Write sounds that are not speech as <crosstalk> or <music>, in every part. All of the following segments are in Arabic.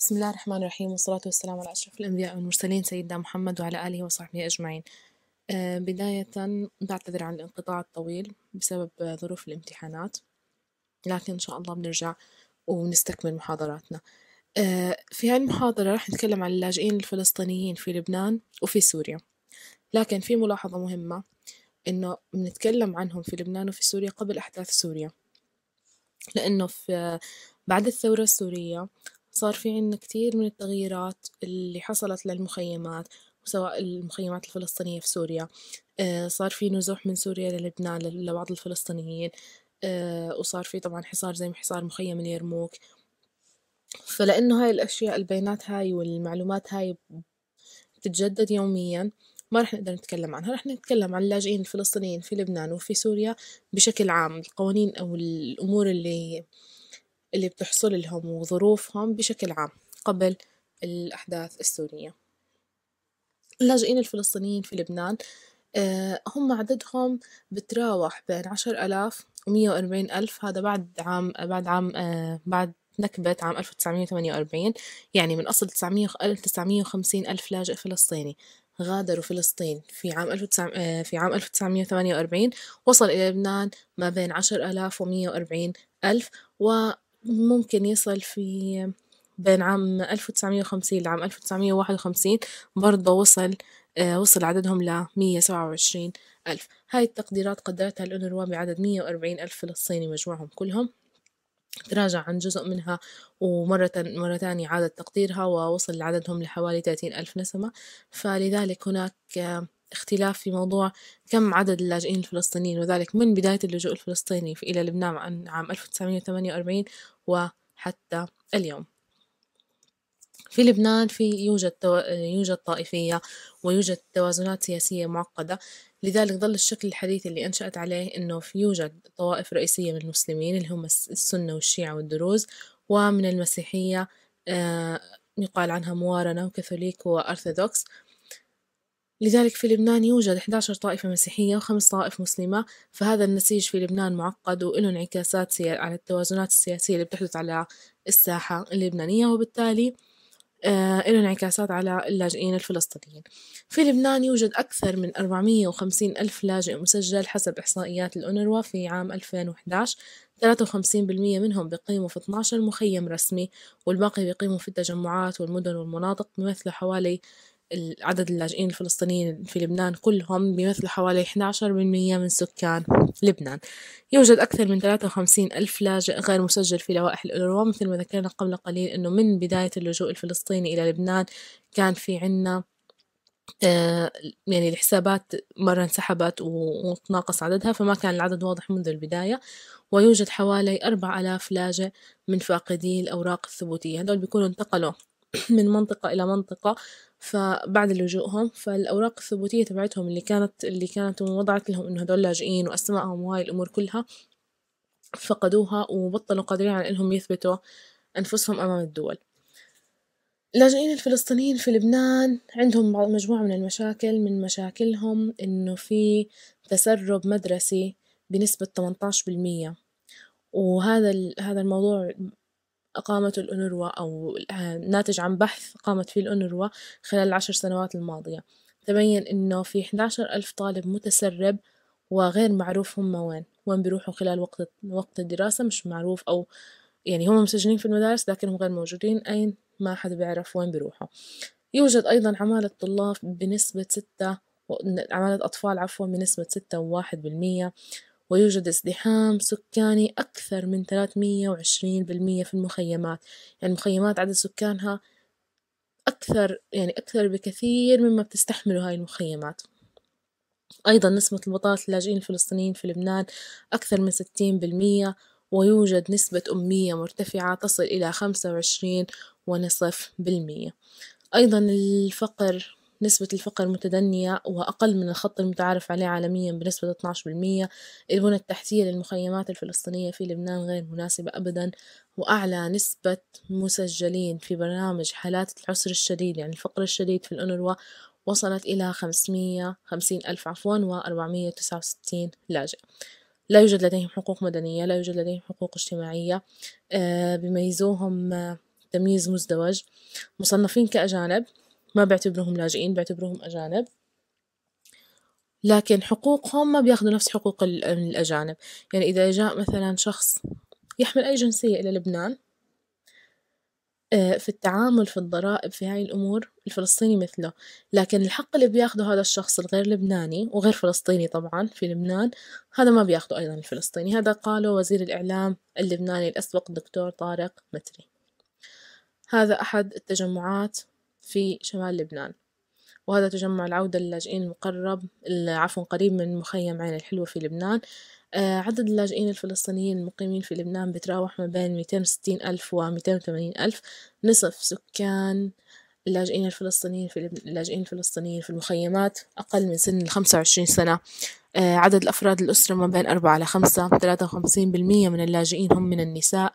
بسم الله الرحمن الرحيم والصلاة والسلام على أشرف الأنبياء والمرسلين سيدنا محمد وعلى آله وصحبه أجمعين آه، بداية بعتذر عن الانقطاع الطويل بسبب ظروف الامتحانات لكن إن شاء الله بنرجع ونستكمل محاضراتنا آه، في هاي المحاضرة راح نتكلم عن اللاجئين الفلسطينيين في لبنان وفي سوريا لكن في ملاحظة مهمة إنه بنتكلم عنهم في لبنان وفي سوريا قبل أحداث سوريا لأنه في بعد الثورة السورية صار في عنا كتير من التغييرات اللي حصلت للمخيمات سواء المخيمات الفلسطينية في سوريا آه، صار في نزوح من سوريا للبنان لبعض الفلسطينيين آه، وصار في طبعا حصار زي حصار مخيم اليرموك فلأنه هاي الأشياء البيانات هاي والمعلومات هاي بتتجدد يوميا ما رح نقدر نتكلم عنها رح نتكلم عن اللاجئين الفلسطينيين في لبنان وفي سوريا بشكل عام القوانين أو الأمور اللي اللي بتحصل لهم وظروفهم بشكل عام قبل الأحداث السورية اللاجئين الفلسطينيين في لبنان آه، هم عددهم بتراوح بين عشر ألاف ومية وأربعين ألف هذا بعد عام بعد عام آه، بعد نكبة عام 1948 يعني من أصل 950 ألف لاجئ فلسطيني غادروا فلسطين في عام آه، في عام 1948 وصل إلى لبنان ما بين 10140 ألف و ممكن يصل في بين عام ألف وتسعمية وخمسين لعام ألف وتسعمية وواحد وخمسين برضه وصل آه، وصل عددهم لمية سبعة وعشرين ألف هاي التقديرات قدرتها الأونروا بعدد مية وأربعين ألف فلسطيني مجموعهم كلهم تراجع عن جزء منها ومرة مرة تانية عاد تقديرها ووصل عددهم لحوالي 30 ألف نسمة فلذلك هناك آه، اختلاف في موضوع كم عدد اللاجئين الفلسطينيين وذلك من بداية اللجوء الفلسطيني إلى لبنان عام 1948 وحتى اليوم في لبنان في يوجد تو... يوجد طائفية ويوجد توازنات سياسية معقدة لذلك ظل الشكل الحديث اللي أنشأت عليه أنه في يوجد طوائف رئيسية من المسلمين اللي هم السنة والشيعة والدروز ومن المسيحية آه يقال عنها موارنة وكاثوليك وأرثوذكس لذلك في لبنان يوجد 11 طائفة مسيحية وخمس طوائف مسلمة فهذا النسيج في لبنان معقد وله انعكاسات على التوازنات السياسية اللي بتحدث على الساحة اللبنانية وبالتالي آه له انعكاسات على اللاجئين الفلسطينيين في لبنان يوجد أكثر من 450 ألف لاجئ مسجل حسب إحصائيات الأونروا في عام 2011 53% منهم بيقيموا في 12 مخيم رسمي والباقي بيقيموا في التجمعات والمدن والمناطق بيمثلوا حوالي عدد اللاجئين الفلسطينيين في لبنان كلهم بيمثلوا حوالي 11% من سكان لبنان يوجد أكثر من 53 ألف لاجئ غير مسجل في لوائح الأوروبا مثل ما ذكرنا قبل قليل أنه من بداية اللجوء الفلسطيني إلى لبنان كان في عنا آه، يعني الحسابات مرة انسحبت وتناقص عددها فما كان العدد واضح منذ البداية ويوجد حوالي أربع ألاف لاجئ من فاقدي الأوراق الثبوتية هذول بيكونوا انتقلوا <clears throat> من منطقة إلى منطقة فبعد لجوءهم فالأوراق الثبوتية تبعتهم اللي كانت اللي كانت وضعت لهم إنه هدول لاجئين وأسمائهم وهاي الأمور كلها فقدوها وبطلوا قادرين على إنهم يثبتوا أنفسهم أمام الدول اللاجئين الفلسطينيين في لبنان عندهم مجموعة من المشاكل من مشاكلهم إنه في تسرب مدرسي بنسبة 18% وهذا هذا الموضوع أقامته الأونروا أو ناتج عن بحث قامت فيه الأونروا خلال العشر سنوات الماضية تبين إنه في 11 ألف طالب متسرب وغير معروف هم وين وين بيروحوا خلال وقت وقت الدراسة مش معروف أو يعني هم مسجلين في المدارس لكنهم غير موجودين أين ما حد بيعرف وين بيروحوا يوجد أيضا عمالة طلاب بنسبة ستة عمالة أطفال عفوا بنسبة ستة وواحد بالمية ويوجد ازدحام سكاني أكثر من 320% في المخيمات يعني المخيمات عدد سكانها أكثر يعني أكثر بكثير مما بتستحمله هاي المخيمات أيضا نسبة البطالة اللاجئين الفلسطينيين في لبنان أكثر من 60% ويوجد نسبة أمية مرتفعة تصل إلى 25 ونصف بالمية أيضا الفقر نسبة الفقر المتدنية وأقل من الخط المتعارف عليه عالميا بنسبة 12% البنى التحتية للمخيمات الفلسطينية في لبنان غير مناسبة أبدا وأعلى نسبة مسجلين في برنامج حالات العسر الشديد يعني الفقر الشديد في الأنروا وصلت إلى 550 ألف عفوا و 469 لاجئ لا يوجد لديهم حقوق مدنية لا يوجد لديهم حقوق اجتماعية آه، بيميزوهم آه، تمييز مزدوج مصنفين كأجانب ما بعتبرهم لاجئين بعتبرهم أجانب لكن حقوقهم ما بياخذوا نفس حقوق الأجانب يعني إذا جاء مثلا شخص يحمل أي جنسية إلى لبنان آه، في التعامل في الضرائب في هاي الأمور الفلسطيني مثله لكن الحق اللي بياخده هذا الشخص الغير لبناني وغير فلسطيني طبعا في لبنان هذا ما بياخده أيضا الفلسطيني هذا قاله وزير الإعلام اللبناني الأسبق الدكتور طارق متري هذا أحد التجمعات في شمال لبنان وهذا تجمع العودة للاجئين المقرب عفوا قريب من مخيم عين الحلوة في لبنان آه، عدد اللاجئين الفلسطينيين المقيمين في لبنان بتراوح ما بين 260 ألف و 280 ألف نصف سكان اللاجئين الفلسطينيين في اللاجئين الفلسطينيين في المخيمات أقل من سن ال 25 سنة آه، عدد الأفراد الأسرة ما بين أربعة إلى خمسة 53% من اللاجئين هم من النساء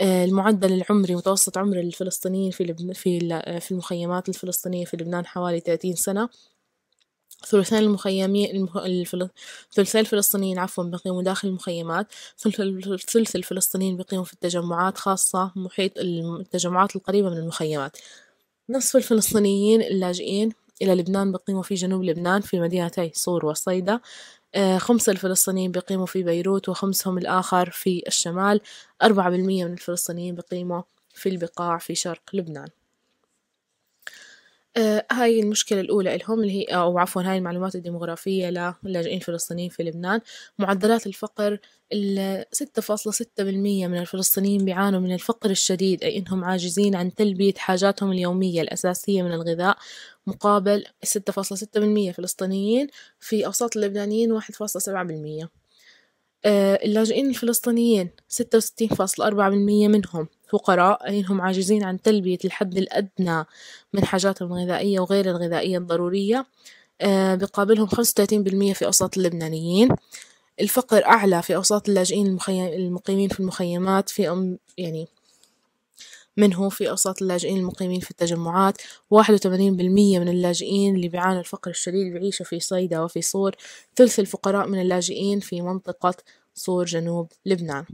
آه، المعدل العمري متوسط عمر الفلسطينيين في لبن في آه، في المخيمات الفلسطينية في لبنان حوالي 30 سنة ثلثين المخيمين المخ... الفل... ثلثين الفلسطينيين عفوا بيقيموا داخل المخيمات ثلث الفلسطينيين بيقيموا في التجمعات خاصة محيط التجمعات القريبة من المخيمات نصف الفلسطينيين اللاجئين إلى لبنان بيقيموا في جنوب لبنان في مدينتي صور وصيدا آه، خمس الفلسطينيين بيقيموا في بيروت وخمسهم الآخر في الشمال أربعة بالمية من الفلسطينيين بيقيموا في البقاع في شرق لبنان آه، هاي المشكلة الأولى لهم اللي هي أو عفوا هاي المعلومات الديمغرافية للاجئين الفلسطينيين في لبنان معدلات الفقر الستة فاصلة ستة بالمية من الفلسطينيين بيعانوا من الفقر الشديد أي أنهم عاجزين عن تلبية حاجاتهم اليومية الأساسية من الغذاء مقابل 6.6% فلسطينيين في أوساط اللبنانيين 1.7% آه، اللاجئين الفلسطينيين 66.4% منهم فقراء أنهم يعني عاجزين عن تلبية الحد الأدنى من حاجاتهم الغذائية وغير الغذائية الضرورية آه، بقابلهم 35% في أوساط اللبنانيين الفقر أعلى في أوساط اللاجئين المقيمين في المخيمات في أم يعني منه في أوساط اللاجئين المقيمين في التجمعات واحد وثمانين بالمية من اللاجئين اللي بيعانوا الفقر الشديد بيعيشوا في صيدا وفي صور ثلث الفقراء من اللاجئين في منطقة صور جنوب لبنان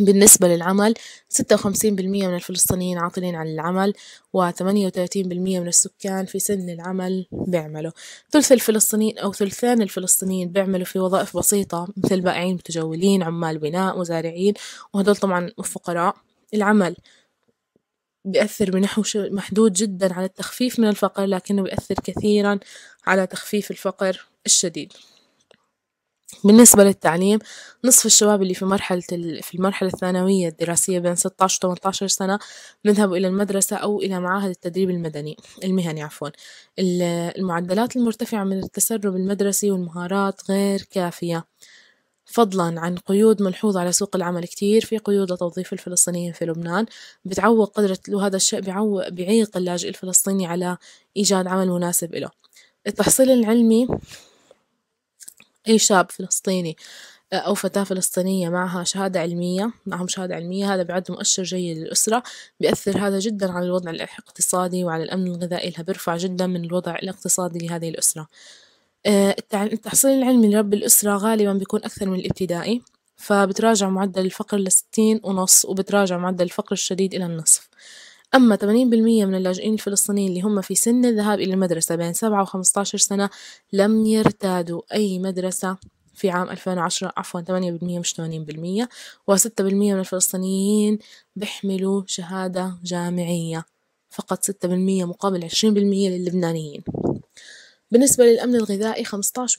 بالنسبة للعمل ستة وخمسين بالمية من الفلسطينيين عاطلين عن العمل وثمانية وثلاثين بالمية من السكان في سن العمل بيعملوا ثلث الفلسطينيين أو ثلثان الفلسطينيين بيعملوا في وظائف بسيطة مثل بائعين متجولين عمال بناء مزارعين وهدول طبعا فقراء العمل بيأثر بنحو محدود جدا على التخفيف من الفقر لكنه بيأثر كثيرا على تخفيف الفقر الشديد بالنسبة للتعليم نصف الشباب اللي في مرحلة في المرحلة الثانوية الدراسية بين 16 و 18 سنة بنذهبوا إلى المدرسة أو إلى معاهد التدريب المدني المهني عفوا المعدلات المرتفعة من التسرب المدرسي والمهارات غير كافية فضلا عن قيود ملحوظة على سوق العمل كتير في قيود لتوظيف الفلسطينيين في لبنان بتعوق قدرة وهذا الشيء بيعوق بيعيق اللاجئ الفلسطيني على إيجاد عمل مناسب له التحصيل العلمي أي شاب فلسطيني آه، أو فتاة فلسطينية معها شهادة علمية معهم شهادة علمية هذا بيعد مؤشر جيد للأسرة بيأثر هذا جدا على الوضع الاقتصادي وعلى الأمن الغذائي لها بيرفع جدا من الوضع الاقتصادي لهذه الأسرة آه، التحصيل العلمي لرب الأسرة غالبا بيكون أكثر من الابتدائي فبتراجع معدل الفقر لستين ونص وبتراجع معدل الفقر الشديد إلى النصف أما تمانين بالمية من اللاجئين الفلسطينيين اللي هم في سن الذهاب إلى المدرسة بين سبعة عشر سنة لم يرتادوا أي مدرسة في عام 2010 عفوا 8% مش 80% و6% من الفلسطينيين بيحملوا شهادة جامعية فقط 6% مقابل 20% للبنانيين بالنسبة للأمن الغذائي 15%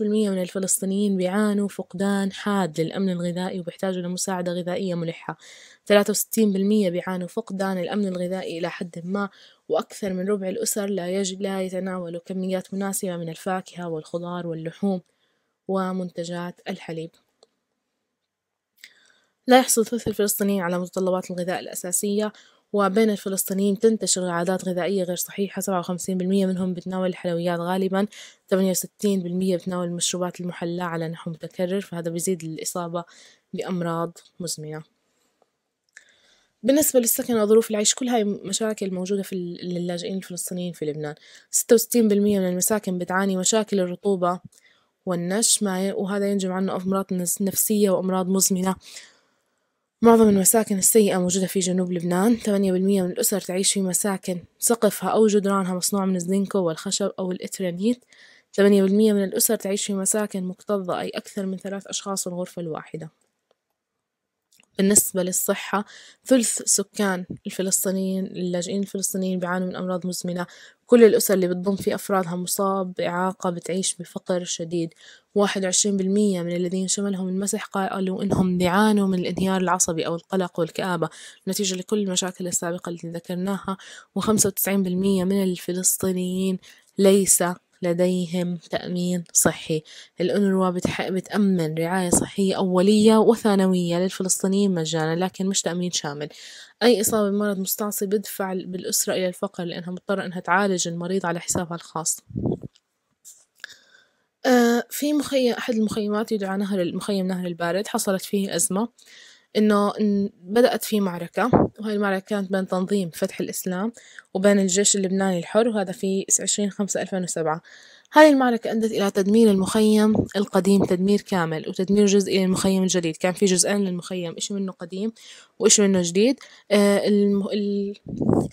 من الفلسطينيين بيعانوا فقدان حاد للأمن الغذائي وبيحتاجوا لمساعدة غذائية ملحة 63% بيعانوا فقدان الأمن الغذائي إلى حد ما وأكثر من ربع الأسر لا, يجد لا يتناولوا كميات مناسبة من الفاكهة والخضار واللحوم ومنتجات الحليب لا يحصل ثلث الفلسطينيين على متطلبات الغذاء الأساسية وبين الفلسطينيين تنتشر عادات غذائية غير صحيحة سبعة وخمسين بالمية منهم بتناول الحلويات غالبا ثمانية وستين بالمية بتناول المشروبات المحلاة على نحو متكرر فهذا بيزيد الإصابة بأمراض مزمنة بالنسبة للسكن وظروف العيش كل هاي مشاكل موجودة في اللاجئين الفلسطينيين في لبنان ستة وستين بالمية من المساكن بتعاني مشاكل الرطوبة والنش وهذا ينجم عنه أمراض نفسية وأمراض مزمنة معظم المساكن السيئة موجودة في جنوب لبنان ثمانية بالمية من الأسر تعيش في مساكن سقفها أو جدرانها مصنوع من الزنكو والخشب أو الإترانيت ثمانية بالمية من الأسر تعيش في مساكن مكتظة أي أكثر من ثلاث أشخاص في الغرفة الواحدة بالنسبة للصحة ثلث سكان الفلسطينيين اللاجئين الفلسطينيين بيعانوا من أمراض مزمنة كل الأسر اللي بتضم في أفرادها مصاب بإعاقة بتعيش بفقر شديد واحد وعشرين بالمية من الذين شملهم المسح قالوا إنهم بيعانوا من الانهيار العصبي أو القلق والكآبة نتيجة لكل المشاكل السابقة التي ذكرناها وخمسة وتسعين بالمية من الفلسطينيين ليس لديهم تأمين صحي الأنروا بتأمن رعاية صحية أولية وثانوية للفلسطينيين مجانا لكن مش تأمين شامل أي إصابة بمرض مستعصي بدفع بالأسرة إلى الفقر لأنها مضطرة أنها تعالج المريض على حسابها الخاص آه، في مخيم أحد المخيمات يدعى نهر المخيم نهر البارد حصلت فيه أزمة إنه بدأت في معركة وهي المعركة كانت بين تنظيم فتح الإسلام وبين الجيش اللبناني الحر وهذا في عشرين خمسة ألفين وسبعة هاي المعركة أدت إلى تدمير المخيم القديم تدمير كامل وتدمير جزئي للمخيم الجديد كان في جزئين للمخيم إشي منه قديم وإشي منه جديد آه الم...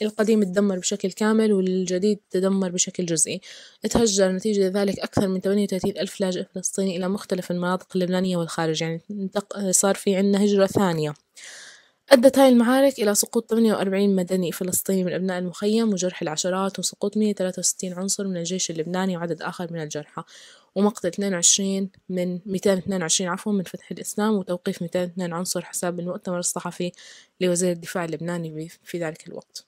القديم تدمر بشكل كامل والجديد تدمر بشكل جزئي تهجر نتيجة ذلك أكثر من 38 ألف لاجئ فلسطيني إلى مختلف المناطق اللبنانية والخارج يعني صار في عندنا هجرة ثانية أدت هاي المعارك إلى سقوط 48 مدني فلسطيني من أبناء المخيم وجرح العشرات وسقوط 163 عنصر من الجيش اللبناني وعدد آخر من الجرحى ومقتل 22 من 222 عفوا من فتح الإسلام وتوقيف 202 عنصر حسب المؤتمر الصحفي لوزير الدفاع اللبناني في ذلك الوقت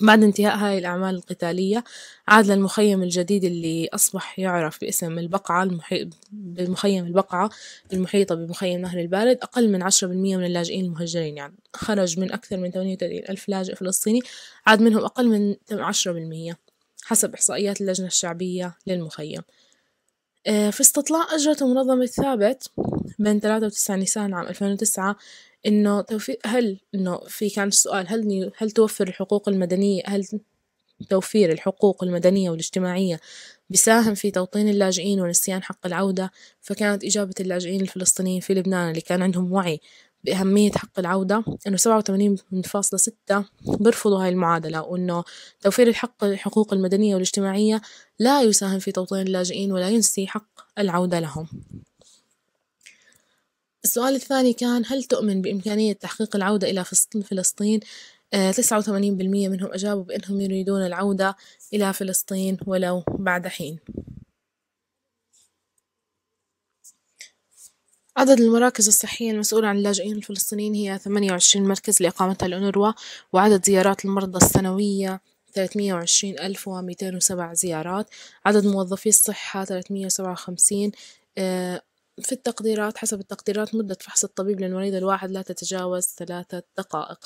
بعد انتهاء هاي الأعمال القتالية عاد للمخيم الجديد اللي أصبح يعرف باسم البقعة المحي... بمخيم البقعة المحيطة بمخيم نهر البارد أقل من عشرة بالمية من اللاجئين المهجرين يعني خرج من أكثر من ثمانية وثلاثين ألف لاجئ فلسطيني عاد منهم أقل من عشرة بالمية حسب إحصائيات اللجنة الشعبية للمخيم آه، في استطلاع أجرته منظمة ثابت بين ثلاثة وتسعة نيسان عام ألفين وتسعة إنه توفير هل إنه في كان السؤال هل هل توفر الحقوق المدنية هل توفير الحقوق المدنية والاجتماعية بيساهم في توطين اللاجئين ونسيان حق العودة فكانت إجابة اللاجئين الفلسطينيين في لبنان اللي كان عندهم وعي بأهمية حق العودة إنه سبعة وثمانين فاصلة ستة بيرفضوا هاي المعادلة وإنه توفير الحق الحقوق المدنية والاجتماعية لا يساهم في توطين اللاجئين ولا ينسي حق العودة لهم السؤال الثاني كان هل تؤمن بإمكانية تحقيق العودة إلى فلسطين؟ آه، تسعة وثمانين بالمية منهم أجابوا بأنهم يريدون العودة إلى فلسطين ولو بعد حين عدد المراكز الصحية المسؤولة عن اللاجئين الفلسطينيين هي ثمانية وعشرين مركز لإقامتها الأونروا وعدد زيارات المرضى السنوية ثلاثمية وعشرين ألف ومئتين وسبع زيارات عدد موظفي الصحة ثلاثمية وسبعة وخمسين آه، في التقديرات حسب التقديرات مدة فحص الطبيب للمريض الواحد لا تتجاوز ثلاثة دقائق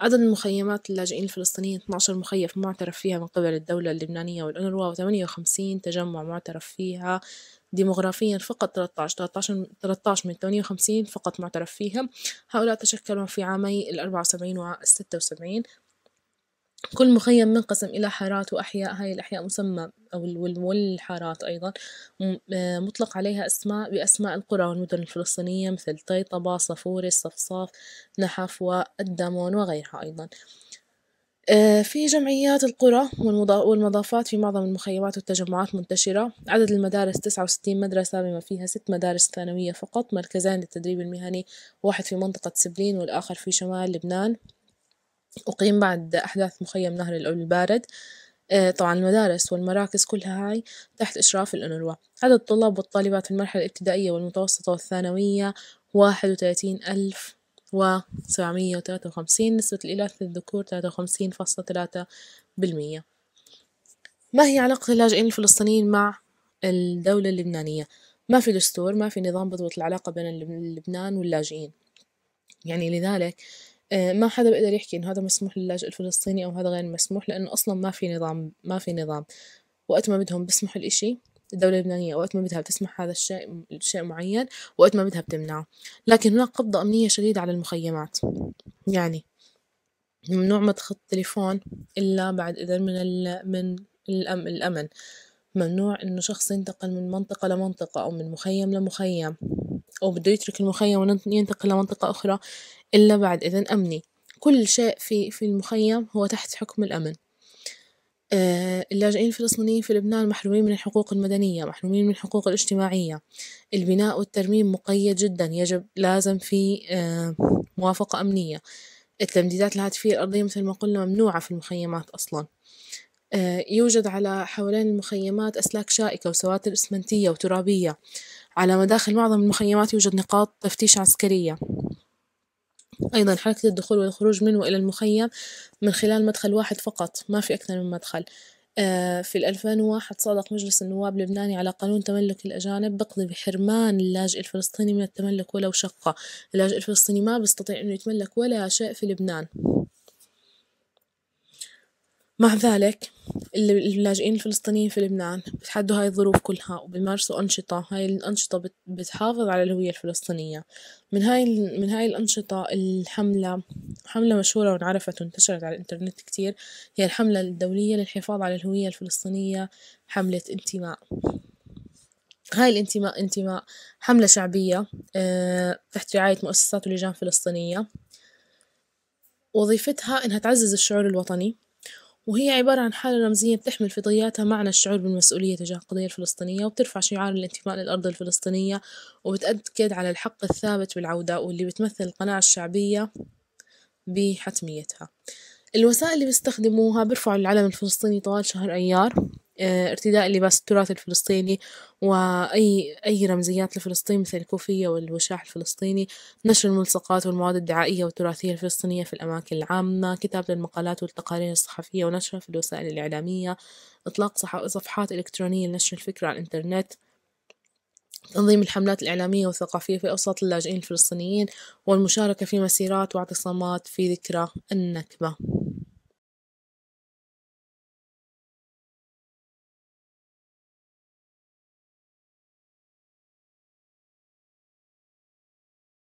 عدد مخيمات اللاجئين الفلسطينيين 12 مخيف معترف فيها من قبل الدولة اللبنانية والأونروا و58 تجمع معترف فيها ديموغرافيا فقط 13 13 13 من 58 فقط معترف فيها هؤلاء تشكلوا في عامي ال 74 و 76 كل مخيم منقسم إلى حارات وأحياء هاي الأحياء مسمى أو والحارات أيضا آه، مطلق عليها أسماء بأسماء القرى والمدن الفلسطينية مثل طيطبة صفوري الصفصاف نحف والدمون وغيرها أيضا آه، في جمعيات القرى والمضافات في معظم المخيمات والتجمعات منتشرة عدد المدارس 69 مدرسة بما فيها ست مدارس ثانوية فقط مركزان للتدريب المهني واحد في منطقة سبلين والآخر في شمال لبنان أقيم بعد أحداث مخيم نهر الأول البارد آه، طبعا المدارس والمراكز كلها هاي تحت إشراف الأنروا عدد الطلاب والطالبات في المرحلة الابتدائية والمتوسطة والثانوية واحد وثلاثين ألف وسبعمية نسبة الإناث للذكور تلاتة وخمسين تلاتة بالمية ما هي علاقة اللاجئين الفلسطينيين مع الدولة اللبنانية؟ ما في دستور ما في نظام بضبط العلاقة بين لبنان واللاجئين يعني لذلك آه، ما حدا بيقدر يحكي انه هذا مسموح للاجئ الفلسطيني او هذا غير مسموح لانه اصلا ما في نظام ما في نظام وقت ما بدهم بسمحوا الاشي الدولة اللبنانية وقت ما بدها بتسمح هذا الشيء شيء معين وقت ما بدها بتمنعه لكن هناك قبضة أمنية شديدة على المخيمات يعني ممنوع ما تخط تليفون إلا بعد إذن من ال من الأم الأمن ممنوع إنه شخص ينتقل من منطقة لمنطقة أو من مخيم لمخيم أو بده يترك المخيم وينتقل لمنطقة أخرى إلا بعد إذن أمني كل شيء في في المخيم هو تحت حكم الأمن آه، اللاجئين الفلسطينيين في لبنان محرومين من الحقوق المدنية محرومين من الحقوق الاجتماعية البناء والترميم مقيد جدا يجب لازم في آه، موافقة أمنية التمديدات الهاتفية الأرضية مثل ما قلنا ممنوعة في المخيمات أصلا آه، يوجد على حوالين المخيمات أسلاك شائكة وسواتر إسمنتية وترابية على مداخل معظم المخيمات يوجد نقاط تفتيش عسكرية أيضا حركة الدخول والخروج من وإلى المخيم من خلال مدخل واحد فقط ما في أكثر من مدخل آه، في 2001 صادق مجلس النواب اللبناني على قانون تملك الأجانب بقضي بحرمان اللاجئ الفلسطيني من التملك ولو شقة اللاجئ الفلسطيني ما بيستطيع أنه يتملك ولا شيء في لبنان مع ذلك اللاجئين الفلسطينيين في لبنان بتحدوا هاي الظروف كلها وبيمارسوا أنشطة هاي الأنشطة بتحافظ على الهوية الفلسطينية من هاي من هاي الأنشطة الحملة حملة مشهورة وانعرفت وانتشرت على الإنترنت كتير هي الحملة الدولية للحفاظ على الهوية الفلسطينية حملة انتماء هاي الانتماء انتماء حملة شعبية أه تحت رعاية مؤسسات ولجان فلسطينية وظيفتها إنها تعزز الشعور الوطني وهي عبارة عن حالة رمزية بتحمل في ضياتها معنى الشعور بالمسؤولية تجاه القضية الفلسطينية وبترفع شعار الانتماء للأرض الفلسطينية وبتأكد على الحق الثابت بالعودة واللي بتمثل القناعة الشعبية بحتميتها الوسائل اللي بيستخدموها بيرفعوا العلم الفلسطيني طوال شهر أيار آه، ارتداء لباس التراث الفلسطيني وأي أي رمزيات لفلسطين مثل الكوفية والوشاح الفلسطيني نشر الملصقات والمواد الدعائية والتراثية الفلسطينية في الأماكن العامة كتابة المقالات والتقارير الصحفية ونشرها في الوسائل الإعلامية إطلاق صفحات إلكترونية لنشر الفكرة على الإنترنت تنظيم الحملات الإعلامية والثقافية في أوساط اللاجئين الفلسطينيين والمشاركة في مسيرات واعتصامات في ذكرى النكبة